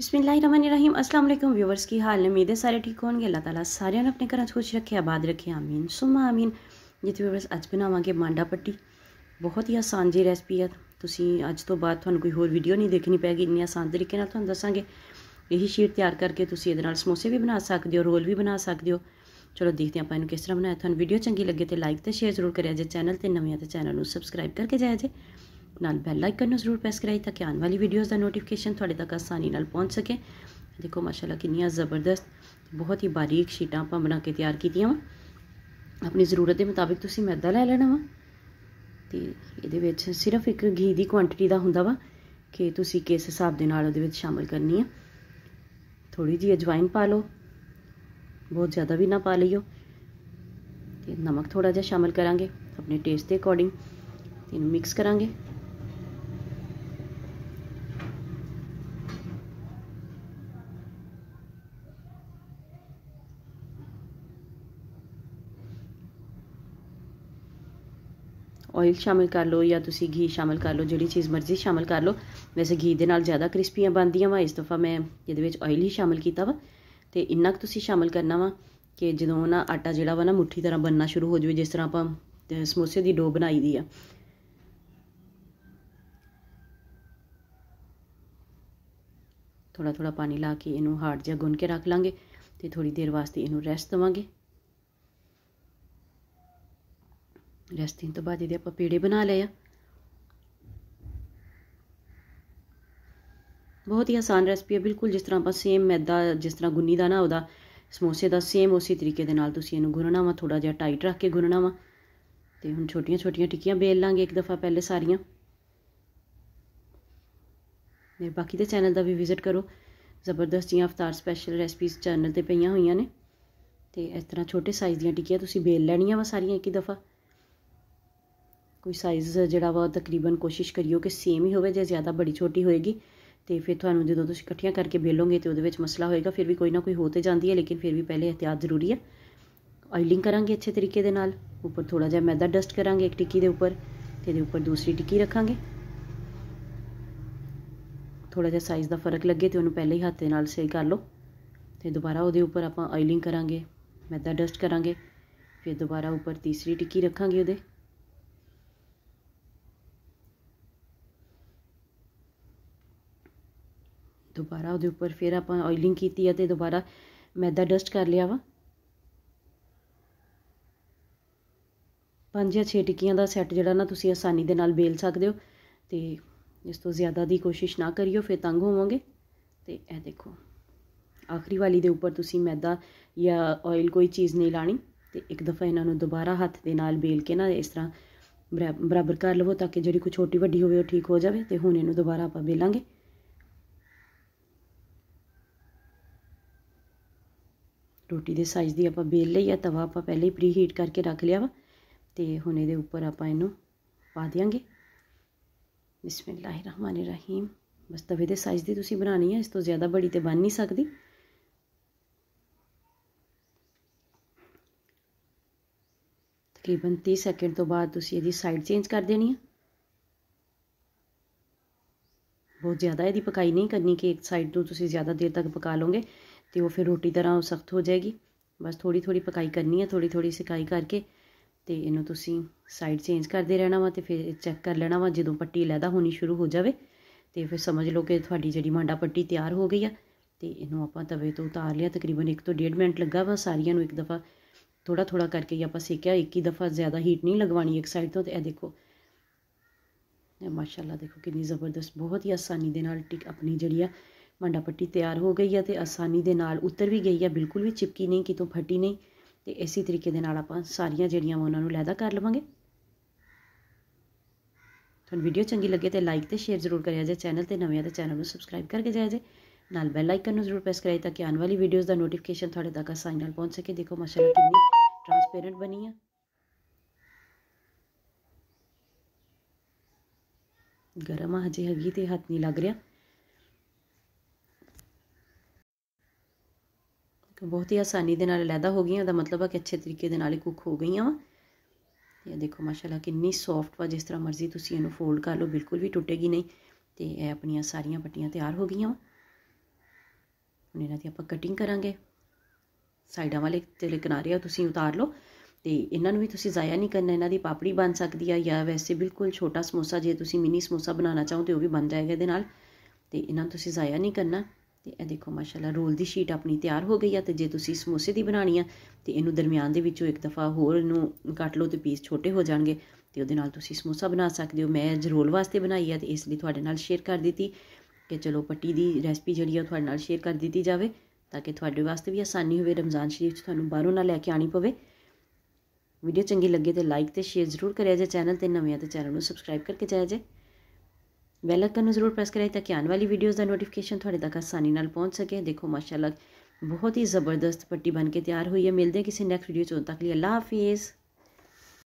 ਬਿਸਮਿਲ੍ਲਾਹਿਰਰਹਿਮਾਨਿਰਰਹੀਮ ਅਸਲਾਮ ਅਲੈਕੁਮ ਵਿਊਅਰਸ ਕੀ ਹਾਲ ਨੇ ਉਮੀਦ ਸਾਰੇ ਠੀਕ ਹੋਣਗੇ ਅੱਲਾਹ ਤਾਲਾ ਸਾਰਿਆਂ ਨੂੰ ਆਪਣੇ ਘਰਾਂ 'ਚ ਖੁਸ਼ ਰੱਖੇ ਆਬਾਦ ਰੱਖੇ ਆਮੀਨ ਸੁਮਾ ਆਮੀਨ ਜਿਤੇ ਵਿਊਅਰਸ ਅੱਜ ਬਣਾਵਾਂਗੇ ਮਾਂਡਾ ਪੱਟੀ ਬਹੁਤ ਹੀ ਆਸਾਨ ਜੀ ਰੈਸਪੀ ਹੈ ਤੁਸੀਂ ਅੱਜ ਤੋਂ ਬਾਅਦ ਤੁਹਾਨੂੰ ਕੋਈ ਹੋਰ ਵੀਡੀਓ ਨਹੀਂ ਦੇਖਣੀ ਪੈਗੀ ਇੰਨੀ ਆਸਾਨ ਤਰੀਕੇ ਨਾਲ ਤੁਹਾਨੂੰ ਦੱਸਾਂਗੇ ਇਹੀ ਸ਼ੀਟ ਤਿਆਰ ਕਰਕੇ ਤੁਸੀਂ ਇਹਦੇ ਨਾਲ ਸਮੋਸੇ ਵੀ ਬਣਾ ਸਕਦੇ ਹੋ ਰੋਲ ਵੀ ਬਣਾ ਸਕਦੇ ਹੋ ਚਲੋ ਦੇਖਦੇ ਆਪਾਂ ਇਹਨੂੰ ਕਿਸ ਤਰ੍ਹਾਂ ਬਣਾਇਆ ਤੁਹਾਨੂੰ ਵੀਡੀਓ ਚੰਗੀ ਲੱਗੇ ਤੇ ਲਾਈਕ ਤੇ ਸ਼ੇਅਰ ਜ਼ਰੂਰ ਕਰਿਆ ਜੇ ਚੈਨਲ ਤੇ ਨਵੇਂ ਆ ਤਾਂ ਚੈਨਲ ਨੂੰ ਸਬਸਕ੍ਰਾਈਬ ਕਰਕੇ ਜਾਇਆ ਜੇ ਨਾਲ ਬੈਲ ਆਈਕਨ ਨੂੰ ਜ਼ਰੂਰ ਪ੍ਰੈਸ ਕਰਾਈ ਤਾਂ ਕਿ ਆਉਣ ਵਾਲੀ ਵੀਡੀਓਜ਼ ਦਾ ਨੋਟੀਫਿਕੇਸ਼ਨ ਤੁਹਾਡੇ ਤੱਕ ਆਸਾਨੀ ਨਾਲ ਪਹੁੰਚ ਸਕੇ ਦੇਖੋ ਮਾਸ਼ਾਅੱਲਾ ਕਿੰਨੀਆਂ ਜ਼ਬਰਦਸਤ ਬਹੁਤ ਹੀ ਬਾਰੀਕ ਸ਼ੀਟਾਂ ਆਪਾਂ ਬਣਾ ਕੇ ਤਿਆਰ ਕੀਤੀਆਂ ਵਾ ਆਪਣੀ ਜ਼ਰੂਰਤ ਦੇ ਮੁਤਾਬਿਕ ਤੁਸੀਂ ਮੈਦਾ ਲੈ ਲੈਣਾ ਵਾ ਤੇ ਇਹਦੇ ਵਿੱਚ ਸਿਰਫ ਇੱਕ ਘੀ ਦੀ ਕੁਆਂਟੀਟੀ ਦਾ ਹੁੰਦਾ ਵਾ ਕਿ ਤੁਸੀਂ ਕਿਸ ਹਿਸਾਬ ਦੇ ਨਾਲ ਉਹਦੇ ਵਿੱਚ ਸ਼ਾਮਲ ਕਰਨੀ ਆ ਥੋੜੀ ਜੀ ਅਜਵਾਇਨ ਪਾ ਲਓ ਬਹੁਤ ਜ਼ਿਆਦਾ ਵੀ ਨਾ ਪਾ ਲਿਓ ਤੇ ਨਮਕ ਥੋੜਾ ਜਿਹਾ ਸ਼ਾਮਲ ਕਰਾਂਗੇ ਆਪਣੇ ਟੇਸਟ ਦੇ ਅਕੋਰਡਿੰਗ ਇਹਨੂੰ ਮਿਕਸ ਕਰਾਂਗੇ ਆਇਲ ਸ਼ਾਮਿਲ ਕਰ ਲਓ ਜਾਂ ਤੁਸੀਂ ਘੀ ਸ਼ਾਮਿਲ ਕਰ ਲਓ ਜਿਹੜੀ ਚੀਜ਼ ਮਰਜ਼ੀ ਸ਼ਾਮਿਲ ਕਰ ਲਓ ਵੈਸੇ ਘੀ ਦੇ ਨਾਲ ਜ਼ਿਆਦਾ ਕ੍ਰਿਸਪੀਆਂ ਬਣਦੀਆਂ ਵਾ ਇਸ ਦਫਾ ਮੈਂ ਇਹਦੇ ਵਿੱਚ ਆਇਲ ਹੀ ਸ਼ਾਮਿਲ ਕੀਤਾ ਵਾ ਤੇ ਇੰਨਾ ਕੁ ਤੁਸੀਂ ਸ਼ਾਮਿਲ ਕਰਨਾ ਵਾ ਕਿ ਜਦੋਂ ਨਾ ਆਟਾ ਜਿਹੜਾ ਵਾ ਨਾ ਮੁੱਠੀ ਤਰ੍ਹਾਂ ਬੰਨਣਾ ਸ਼ੁਰੂ ਹੋ ਜਾਵੇ ਜਿਸ ਤਰ੍ਹਾਂ ਆਪਾਂ ਸਮੋਸੇ ਦੀ ਡੋ ਬਣਾਈ ਦੀ ਆ ਥੋੜਾ ਥੋੜਾ ਪਾਣੀ ਲਾ ਕੇ ਇਹਨੂੰ ਹਾਰਡ ਜਿਹਾ ਗੁੰਨ ਕੇ ਰੱਖ ਲਾਂਗੇ ਤੇ ਥੋੜੀ ਦੇਰ ਵਾਸਤੇ ਇਹਨੂੰ ਰੈਸਟ ਦਵਾਂਗੇ ਰੈਸਟਿੰਗ ਤੋਂ ਬਾਅਦ ਇਹਦੇ ਆਪਾਂ ਪੇੜੇ ਬਣਾ ਲਏ ਆ ਬਹੁਤ ਹੀ ਆਸਾਨ ਰੈਸਪੀ ਹੈ ਬਿਲਕੁਲ ਜਿਸ ਤਰ੍ਹਾਂ ਆਪਾਂ ਸੇਮ ਮੈਦਾ ਜਿਸ ਤਰ੍ਹਾਂ ਗੁੰਨੀ ਦਾ ਨਾ ਉਹਦਾ ਸਮੋਸੇ ਦਾ ਸੇਮ ਉਸੇ ਤਰੀਕੇ ਦੇ ਨਾਲ ਤੁਸੀਂ ਇਹਨੂੰ ਗੁੰਨਣਾ ਵਾ ਥੋੜਾ ਜਿਹਾ ਟਾਈਟ ਰੱਖ ਕੇ ਗੁੰਨਣਾ ਵਾ ਤੇ ਹੁਣ ਛੋਟੀਆਂ ਛੋਟੀਆਂ ਟਿੱਕੀਆਂ ਬੇਲ ਲਾਂਗੇ ਇੱਕ ਦਫਾ ਪਹਿਲੇ ਸਾਰੀਆਂ ਮੇਰੇ ਬਾਕੀ ਦੇ ਚੈਨਲ ਦਾ ਵੀ ਵਿਜ਼ਿਟ ਕਰੋ ਜ਼ਬਰਦਸਤੀਆਂ ਅਫਤਾਰ ਸਪੈਸ਼ਲ ਰੈਸਪੀਜ਼ ਚੈਨਲ ਤੇ ਪਈਆਂ ਹੋਈਆਂ ਨੇ ਤੇ ਇਸ ਤਰ੍ਹਾਂ ਛੋਟੇ ਸਾਈਜ਼ ਦੀਆਂ ਟਿੱਕੀਆਂ ਤੁਸੀਂ ਬੇਲ ਲੈਣੀਆਂ ਵਾ ਸਾਰੀਆਂ ਇੱਕ ਹੀ ਦਫਾ ਕੋਈ ਸਾਈਜ਼ ਜਿਹੜਾ ਵਾ ਤਕਰੀਬਨ ਕੋਸ਼ਿਸ਼ ਕਰਿਓ ਕਿ ਸੇਮ ਹੀ ਹੋਵੇ ਜੇ ਜ਼ਿਆਦਾ ਬੜੀ ਛੋਟੀ ਹੋਏਗੀ ਤੇ ਫਿਰ ਤੁਹਾਨੂੰ ਜਦੋਂ ਤੁਸੀਂ ਇਕੱਠੀਆਂ ਕਰਕੇ ਬੇਲੋਗੇ ਤੇ ਉਹਦੇ ਵਿੱਚ ਮਸਲਾ ਹੋਏਗਾ ਫਿਰ ਵੀ ਕੋਈ ਨਾ ਕੋਈ ਹੋ ਤੇ ਜਾਂਦੀ ਹੈ ਲੇਕਿਨ ਫਿਰ ਵੀ ਪਹਿਲੇ ਇhtiyਾਤ ਜ਼ਰੂਰੀ ਹੈ ਆਇਲਿੰਗ ਕਰਾਂਗੇ ਅੱਛੇ ਤਰੀਕੇ ਦੇ ਨਾਲ ਉੱਪਰ ਥੋੜਾ ਜਿਹਾ ਮੈਦਾ ਡਸਟ ਕਰਾਂਗੇ ਇੱਕ ਟਿੱਕੀ ਦੇ ਉੱਪਰ ਤੇ ਇਹਦੇ ਉੱਪਰ ਦੂਸਰੀ ਟਿੱਕੀ ਰੱਖਾਂਗੇ ਥੋੜਾ ਜਿਹਾ ਸਾਈਜ਼ ਦਾ ਫਰਕ ਲੱਗੇ ਤੇ ਉਹਨੂੰ ਪਹਿਲੇ ਹੀ ਹੱਥ ਦੇ ਨਾਲ ਸੇਕ ਕਰ ਲਓ ਤੇ ਦੁਬਾਰਾ ਉਹਦੇ ਉੱਪਰ ਆਪਾਂ ਆਇਲਿੰਗ ਕਰਾਂਗੇ ਮੈਦਾ ਡਸਟ ਕਰਾਂਗੇ ਫਿਰ ਦੁਬਾਰਾ ਉੱਪਰ ਤੀਸਰੀ ਟਿੱਕੀ ਰੱਖਾਂਗੇ ਉਹਦੇ ਦੁਬਾਰਾ ਉਹਦੇ ਉੱਪਰ ਫਿਰ ਆਪਾਂ ਆਇਲਿੰਗ ਕੀਤੀ ਹੈ ਤੇ ਦੁਬਾਰਾ ਮੈਦਾ ਡਸਟ ਕਰ ਲਿਆ ਵਾ ਪੰਜ ਜਾਂ ਛੇ ਟਿੱਕੀਆਂ ਦਾ ਸੈੱਟ ਜਿਹੜਾ ਨਾ ਤੁਸੀਂ ਆਸਾਨੀ ਦੇ ਨਾਲ ਬੇਲ ਸਕਦੇ ਹੋ ਤੇ ਇਸ ਤੋਂ ਜ਼ਿਆਦਾ ਦੀ ਕੋਸ਼ਿਸ਼ ਨਾ ਕਰਿਓ ਫਿਰ ਤੰਗ ਹੋਵੋਗੇ ਤੇ ਇਹ ਦੇਖੋ ਆਖਰੀ ਵਾਲੀ ਦੇ ਉੱਪਰ ਤੁਸੀਂ ਮੈਦਾ ਜਾਂ ਆਇਲ ਕੋਈ ਚੀਜ਼ ਨਹੀਂ ਲਾਣੀ ਤੇ ਇੱਕ ਦਫਾ ਇਹਨਾਂ ਨੂੰ ਦੁਬਾਰਾ ਹੱਥ ਦੇ ਨਾਲ ਬੇਲ ਕੇ ਨਾ ਇਸ ਤਰ੍ਹਾਂ ਬਰਾਬਰ ਕਰ ਲਵੋ ਤਾਂ ਕਿ ਜਿਹੜੀ ਕੋਈ ਛੋਟੀ ਵੱਡੀ ਹੋਵੇ ਉਹ ਠੀਕ ਹੋ ਜਾਵੇ ਤੇ ਹੁਣ ਇਹਨੂੰ ਦੁਬਾਰਾ ਆਪਾਂ ਬੇਲਾਂਗੇ ਰੋਟੀ ਦੇ ਸਾਈਜ਼ ਦੀ ਆਪਾਂ ਬੇਲ ਲਈ ਆ ਤਵਾ ਆਪਾਂ ਪਹਿਲੇ ਹੀ ਪ੍ਰੀ ਹੀਟ ਕਰਕੇ ਰੱਖ ਲਿਆ ਵਾ ਤੇ ਹੁਣ ਇਹਦੇ ਉੱਪਰ ਆਪਾਂ ਇਹਨੂੰ ਪਾ ਦਿਆਂਗੇ ਬismillahirrahmanirrahim ਬਸ ਤਵੇ ਦੇ ਸਾਈਜ਼ ਦੀ ਤੁਸੀਂ ਬਣਾਣੀ ਹੈ ਇਸ ਤੋਂ ਜ਼ਿਆਦਾ ਬੜੀ ਤੇ ਬਣ ਨਹੀਂ ਸਕਦੀ ਤਕਰੀਬਨ 30 ਸੈਕਿੰਡ ਤੋਂ ਬਾਅਦ ਤੁਸੀਂ ਇਹਦੀ ਸਾਈਡ ਚੇਂਜ ਕਰ ਦੇਣੀ ਹੈ ਬਹੁਤ ਜ਼ਿਆਦਾ ਇਹਦੀ ਪਕਾਈ ਨਹੀਂ ਕਰਨੀ ਕਿ ਇੱਕ ਸਾਈਡ ਤੋਂ ਤੁਸੀਂ ਜ਼ਿਆਦਾ ਦੇਰ ਤੱਕ ਪਕਾ ਲਓਗੇ ਤੇ ਉਹ ਫਿਰ ਰੋਟੀ ਤਰ੍ਹਾਂ ਸਖਤ ਹੋ ਜਾਏਗੀ ਬਸ ਥੋੜੀ ਥੋੜੀ ਪਕਾਈ ਕਰਨੀ ਹੈ ਥੋੜੀ ਥੋੜੀ ਸਿਕਾਈ ਕਰਕੇ ਤੇ ਇਹਨੂੰ ਤੁਸੀਂ ਸਾਈਡ ਚੇਂਜ ਕਰਦੇ ਰਹਿਣਾ ਵਾ ਤੇ ਫਿਰ ਚੈੱਕ ਕਰ ਲੈਣਾ ਵਾ ਜਦੋਂ ਪੱਟੀ ਲੈਦਾ ਹੋਣੀ ਸ਼ੁਰੂ ਹੋ ਜਾਵੇ ਤੇ ਫਿਰ ਸਮਝ ਲਓ ਕਿ ਤੁਹਾਡੀ ਜਿਹੜੀ ਮਾਂਡਾ ਪੱਟੀ ਤਿਆਰ ਹੋ ਗਈ ਆ ਤੇ ਇਹਨੂੰ ਆਪਾਂ ਤਵੇ ਤੋਂ ਉਤਾਰ ਲਿਆ ਤਕਰੀਬਨ 1 ਤੋਂ 1.5 ਮਿੰਟ ਲੱਗਾ ਵਾ ਸਾਰੀਆਂ ਨੂੰ ਇੱਕ ਦਫਾ ਥੋੜਾ ਥੋੜਾ ਕਰਕੇ ਹੀ ਆਪਾਂ ਸੇਕਿਆ ਇੱਕ ਹੀ ਦਫਾ ਜ਼ਿਆਦਾ ਹੀਟ ਨਹੀਂ ਲਗਵਾਣੀ ਇੱਕ ਸਾਈਡ ਤੋਂ ਤੇ ਇਹ ਦੇਖੋ ਮਾਸ਼ਾਅੱਲਾ ਦੇਖੋ ਕਿੰਨੀ ਜ਼ਬਰਦਸਤ ਬਹੁਤ ਹੀ ਆਸਾਨੀ ਦੇ ਨਾਲ ਟਿਕ ਆਪਣੀ ਜਿਹੜੀ ਆ ਮੰਡਾ ਪੱਟੀ ਤਿਆਰ ਹੋ ਗਈ ਹੈ ਤੇ ਆਸਾਨੀ ਦੇ ਨਾਲ ਉਤਰ ਵੀ ਗਈ ਹੈ ਬਿਲਕੁਲ ਵੀ ਚਿਪਕੀ ਨਹੀਂ ਕਿਤੋਂ ਫੱਟੀ ਨਹੀਂ ਤੇ ਇਸੇ ਤਰੀਕੇ ਦੇ ਨਾਲ ਆਪਾਂ ਸਾਰੀਆਂ ਜਿਹੜੀਆਂ ਉਹਨਾਂ ਨੂੰ ਲੈਦਾ ਕਰ ਲਵਾਂਗੇ ਤੁਹਾਨੂੰ ਵੀਡੀਓ ਚੰਗੀ ਲੱਗੇ ਤੇ ਲਾਈਕ ਤੇ ਸ਼ੇਅਰ ਜ਼ਰੂਰ ਕਰਿਆ ਜੇ ਚੈਨਲ ਤੇ ਨਵੇਂ ਆ ਤਾਂ ਚੈਨਲ ਨੂੰ ਸਬਸਕ੍ਰਾਈਬ ਕਰਕੇ ਜਾਇਆ ਜੇ ਨਾਲ ਬੈਲ ਆਈਕਨ ਨੂੰ ਜ਼ਰੂਰ ਪ੍ਰੈਸ ਕਰਾਈ ਤਾਂ ਕਿ ਆਉਣ ਵਾਲੀ ਵੀਡੀਓਜ਼ ਦਾ ਨੋਟੀਫਿਕੇਸ਼ਨ ਤੁਹਾਡੇ ਤੱਕ ਆਸਾਨੀ ਨਾਲ ਪਹੁੰਚ ਸਕੇ ਦੇਖੋ ਮਾਸ਼ਾਅੱਲਾ ਕਿੰਨੀ ਟ੍ਰਾਂਸਪੇਰੈਂਟ ਬਣੀ ਆ ਗਰਮ ਹਜੇ ਹਗੀ ਤੇ ਹੱਥ ਨਹੀਂ ਲੱਗ ਰਿਹਾ ਤਾਂ ਬਹੁਤ ਹੀ ਆਸਾਨੀ ਦੇ ਨਾਲ ਲੈਦਾ ਹੋ ਗਈਆਂ ਦਾ ਮਤਲਬ ਹੈ ਕਿ ਅੱਛੇ ਤਰੀਕੇ ਦੇ ਨਾਲ ਹੀ ਕੁੱਕ ਹੋ ਗਈਆਂ ਵਾ ਇਹ ਦੇਖੋ ਮਾਸ਼ਾਅੱਲਾ ਕਿੰਨੀ ਸੌਫਟ ਵਾ ਜਿਸ ਤਰ੍ਹਾਂ ਮਰਜ਼ੀ ਤੁਸੀਂ ਇਹਨੂੰ ਫੋਲਡ ਕਰ ਲਓ ਬਿਲਕੁਲ ਵੀ ਟੁੱਟੇਗੀ ਨਹੀਂ ਤੇ ਇਹ ਆਪਣੀਆਂ ਸਾਰੀਆਂ ਪੱਟੀਆਂ ਤਿਆਰ ਹੋ ਗਈਆਂ ਵਾ ਹੁਣ ਇਹਨਾਂ ਦੀ ਆਪਾਂ ਕਟਿੰਗ ਕਰਾਂਗੇ ਸਾਈਡਾਂ ਵਾਲੇ ਜਿਹੜੇ ਕਿਨਾਰੇ ਆ ਤੁਸੀਂ ਉਤਾਰ ਲਓ ਤੇ ਇਹਨਾਂ ਨੂੰ ਵੀ ਤੁਸੀਂ ਜ਼ਾਇਆ ਨਹੀਂ ਕਰਨਾ ਇਹਨਾਂ ਦੀ ਪਾਪੜੀ ਬਣ ਸਕਦੀ ਆ ਜਾਂ ਵੈਸੇ ਬਿਲਕੁਲ ਛੋਟਾ ਸਮੋਸਾ ਜੇ ਤੁਸੀਂ ਮਿਨੀ ਸਮੋਸਾ ਬਣਾਉਣਾ ਚਾਹੋ ਤੇ ਉਹ ਵੀ ਬਣ ਜਾਏਗਾ ਇਹਦੇ ਨਾਲ ਤੇ ਇਹਨਾਂ ਨੂੰ ਤੁਸੀਂ ਜ਼ਾਇਆ ਨਹੀਂ ਕਰਨਾ ਤੇ ਇਹ ਦੇਖੋ ਮਾਸ਼ਾਅੱਲਾ ਰੋਲ ਦੀ ਸ਼ੀਟ ਆਪਣੀ ਤਿਆਰ ਹੋ ਗਈ ਆ ਤੇ ਜੇ ਤੁਸੀਂ ਸਮੋਸੇ ਦੀ ਬਣਾਣੀ ਆ ਤੇ ਇਹਨੂੰ ਦਰਮਿਆਨ ਦੇ ਵਿੱਚੋਂ ਇੱਕ ਦਫਾ ਹੋਰ ਇਹਨੂੰ ਕੱਟ ਲਓ ਤੇ ਪੀਸ ਛੋਟੇ ਹੋ ਜਾਣਗੇ ਤੇ ਉਹਦੇ ਨਾਲ ਤੁਸੀਂ ਸਮੋਸਾ ਬਣਾ ਸਕਦੇ ਹੋ ਮੈਂ ਰੋਲ ਵਾਸਤੇ ਬਣਾਈ ਆ ਤੇ ਇਸ ਲਈ ਤੁਹਾਡੇ ਨਾਲ ਸ਼ੇਅਰ ਕਰ ਦਿੱਤੀ ਕਿ ਚਲੋ ਪੱਟੀ ਦੀ ਰੈਸਪੀ ਜਿਹੜੀ ਆ ਤੁਹਾਡੇ ਨਾਲ ਸ਼ੇਅਰ ਕਰ ਦਿੱਤੀ ਜਾਵੇ ਤਾਂ ਕਿ ਤੁਹਾਡੇ ਵਾਸਤੇ ਵੀ ਆਸਾਨੀ ਹੋਵੇ ਰਮਜ਼ਾਨ ਸ਼ਰੀਫ 'ਚ ਤੁਹਾਨੂੰ ਬਾਹਰੋਂ ਨਾ ਲੈ ਕੇ ਆਣੀ ਪਵੇ ਵੀਡੀਓ ਚੰਗੀ ਲੱਗੇ ਤੇ ਲਾਈਕ ਤੇ ਸ਼ੇਅਰ ਜ਼ਰੂਰ ਕਰਿਆ ਜੇ ਚੈਨਲ ਤੇ ਨਵੇਂ ਆ ਤੇ ਚੈਨਲ ਨੂੰ ਸਬਸਕ੍ਰਾਈਬ ਕਰਕੇ ਜਾਇਆ ਜੇ ਬੈਲ ਆਈਕਨ ਨੂੰ ਜ਼ਰੂਰ ਪ੍ਰੈਸ ਕਰਿਓ ਤਾਂ ਕਿ ਆਉਣ ਵਾਲੀ ਵੀਡੀਓਜ਼ ਦਾ ਨੋਟੀਫਿਕੇਸ਼ਨ ਤੁਹਾਡੇ ਤੱਕ ਆਸਾਨੀ ਨਾਲ ਪਹੁੰਚ ਸਕੇ ਦੇਖੋ ਮਾਸ਼ਾਅੱਲਾ ਬਹੁਤ ਹੀ ਜ਼ਬਰਦਸਤ ਪੱਟੀ ਬਣ ਕੇ ਤਿਆਰ ਹੋਈ ਹੈ ਮਿਲਦੇ ਕਿਸੇ ਨੈਕਸਟ ਵੀਡੀਓ ਚੋਂ ਤੱਕ ਲਈ ਅੱਲਾ ਹਾਫਿਜ਼